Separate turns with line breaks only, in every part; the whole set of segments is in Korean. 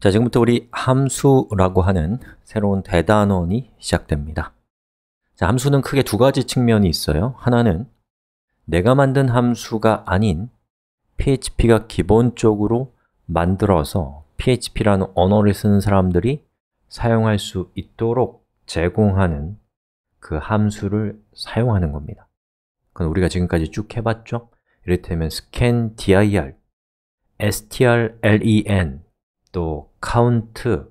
자, 지금부터 우리 함수라고 하는 새로운 대단원이 시작됩니다. 자, 함수는 크게 두 가지 측면이 있어요. 하나는 내가 만든 함수가 아닌 PHP가 기본적으로 만들어서 PHP라는 언어를 쓰는 사람들이 사용할 수 있도록 제공하는 그 함수를 사용하는 겁니다. 그건 우리가 지금까지 쭉 해봤죠? 이를테면 scan dir, strlen 또 count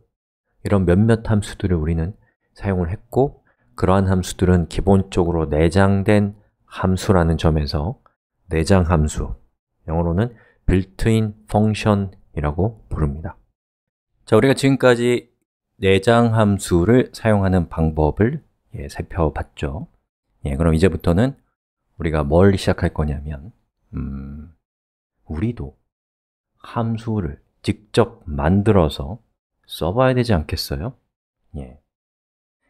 이런 몇몇 함수들을 우리는 사용을 했고 그러한 함수들은 기본적으로 내장된 함수라는 점에서 내장 함수, 영어로는 built-in function이라고 부릅니다 자, 우리가 지금까지 내장 함수를 사용하는 방법을 예, 살펴봤죠 예, 그럼 이제부터는 우리가 뭘 시작할 거냐면 음, 우리도 함수를 직접 만들어서 써봐야 되지 않겠어요? 예.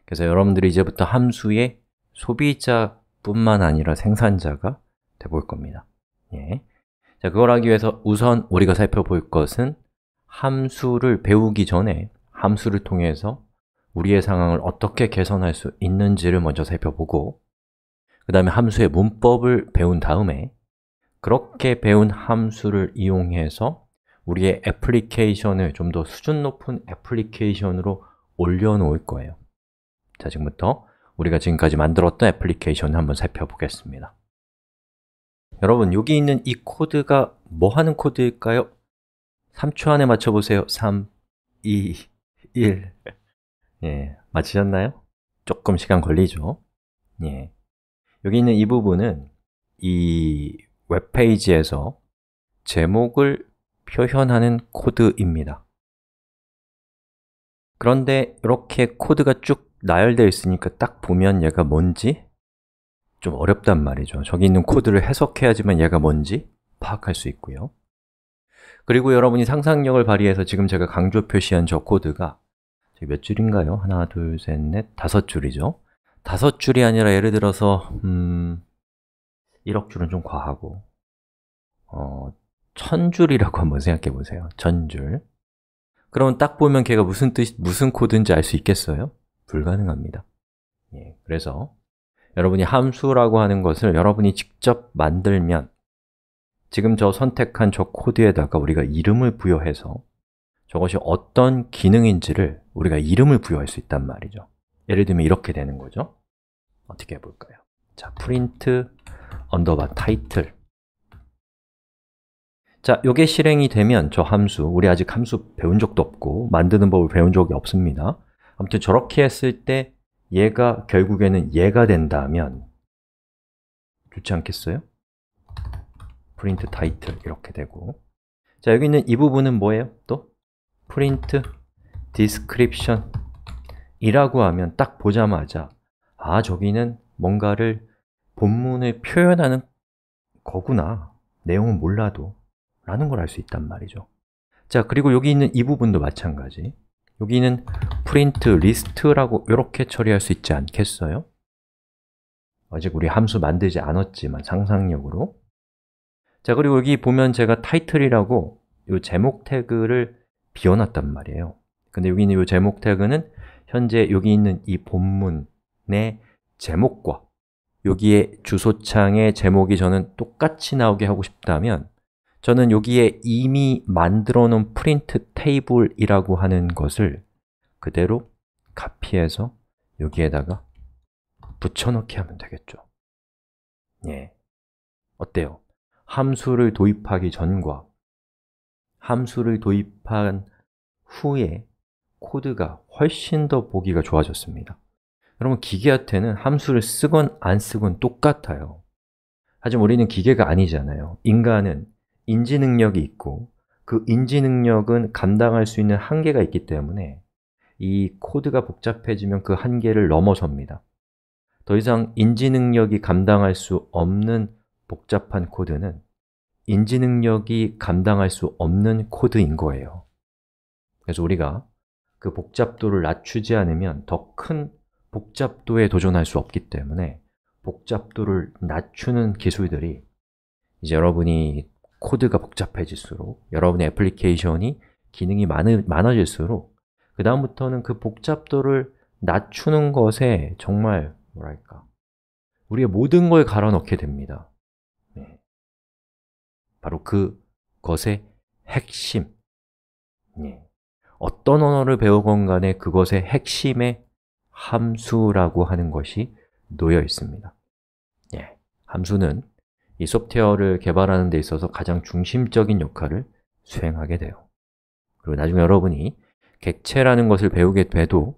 그래서 여러분들이 이제부터 함수의 소비자뿐만 아니라 생산자가 돼 볼 겁니다 예. 자, 그걸 하기 위해서 우선 우리가 살펴볼 것은 함수를 배우기 전에 함수를 통해서 우리의 상황을 어떻게 개선할 수 있는지를 먼저 살펴보고 그 다음에 함수의 문법을 배운 다음에 그렇게 배운 함수를 이용해서 우리의 애플리케이션을 좀 더 수준 높은 애플리케이션으로 올려놓을 거예요 자, 지금부터 우리가 지금까지 만들었던 애플리케이션을 한번 살펴보겠습니다 여러분, 여기 있는 이 코드가 뭐 하는 코드일까요? 3초 안에 맞춰보세요 3, 2, 1 예, 맞히셨나요? 조금 시간 걸리죠? 예. 여기 있는 이 부분은 이 웹페이지에서 제목을 표현하는 코드입니다. 그런데 이렇게 코드가 쭉 나열되어 있으니까 딱 보면 얘가 뭔지 좀 어렵단 말이죠. 저기 있는 코드를 해석해야지만 얘가 뭔지 파악할 수 있고요. 그리고 여러분이 상상력을 발휘해서 지금 제가 강조 표시한 저 코드가 몇 줄인가요? 하나, 둘, 셋, 넷, 다섯 줄이죠. 다섯 줄이 아니라 예를 들어서 음, 1억 줄은 좀 과하고 어, 천줄이라고 한번 생각해 보세요. 천줄. 그러면 딱 보면 걔가 무슨 뜻, 무슨 코드인지 알 수 있겠어요? 불가능합니다. 예, 그래서 여러분이 함수라고 하는 것을 여러분이 직접 만들면 지금 저 선택한 저 코드에다가 우리가 이름을 부여해서 저것이 어떤 기능인지를 우리가 이름을 부여할 수 있단 말이죠. 예를 들면 이렇게 되는 거죠. 어떻게 해볼까요? 자, print 언더바 타이틀 자, 요게 실행이 되면 저 함수, 우리 아직 함수 배운 적도 없고 만드는 법을 배운 적이 없습니다. 아무튼 저렇게 했을 때 얘가 결국에는 얘가 된다면 좋지 않겠어요? 프린트 타이틀 이렇게 되고 자, 여기 있는 이 부분은 뭐예요? 또 프린트 디스크립션 이라고 하면 딱 보자마자 아, 저기는 뭔가를 본문을 표현하는 거구나 내용은 몰라도 라는 걸 알 수 있단 말이죠 자 그리고 여기 있는 이 부분도 마찬가지 여기는 프린트 리스트라고 이렇게 처리할 수 있지 않겠어요? 아직 우리 함수 만들지 않았지만 상상력으로 자 그리고 여기 보면 제가 타이틀이라고 이 제목 태그를 비워놨단 말이에요 근데 여기 있는 이 제목 태그는 현재 여기 있는 이 본문의 제목과 여기에 주소창의 제목이 저는 똑같이 나오게 하고 싶다면 저는 여기에 이미 만들어 놓은 프린트 테이블이라고 하는 것을 그대로 카피해서 여기에다가 붙여넣기 하면 되겠죠. 예. 어때요? 함수를 도입하기 전과 함수를 도입한 후에 코드가 훨씬 더 보기가 좋아졌습니다. 여러분, 기계한테는 함수를 쓰건 안 쓰건 똑같아요. 하지만 우리는 기계가 아니잖아요. 인간은 인지 능력이 있고 그 인지 능력은 감당할 수 있는 한계가 있기 때문에 이 코드가 복잡해지면 그 한계를 넘어섭니다. 더 이상 인지 능력이 감당할 수 없는 복잡한 코드는 인지 능력이 감당할 수 없는 코드인 거예요. 그래서 우리가 그 복잡도를 낮추지 않으면 더 큰 복잡도에 도전할 수 없기 때문에 복잡도를 낮추는 기술들이 이제 여러분이 코드가 복잡해질수록 여러분의 애플리케이션이 기능이 많은, 많아질수록 그 다음부터는 그 복잡도를 낮추는 것에 정말 뭐랄까 우리의 모든 걸 갈아넣게 됩니다 네. 바로 그것의 핵심 네. 어떤 언어를 배우건 간에 그것의 핵심의 함수라고 하는 것이 놓여 있습니다 네. 함수는 이 소프트웨어를 개발하는 데 있어서 가장 중심적인 역할을 수행하게 돼요 그리고 나중에 여러분이 객체라는 것을 배우게 돼도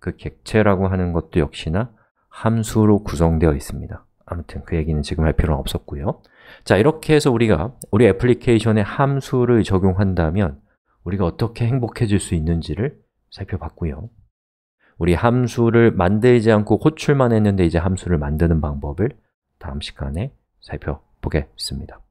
그 객체라고 하는 것도 역시나 함수로 구성되어 있습니다 아무튼 그 얘기는 지금 할 필요는 없었고요 자, 이렇게 해서 우리가 우리 애플리케이션에 함수를 적용한다면 우리가 어떻게 행복해질 수 있는지를 살펴봤고요 우리 함수를 만들지 않고 호출만 했는데 이제 함수를 만드는 방법을 다음 시간에 살펴보겠습니다.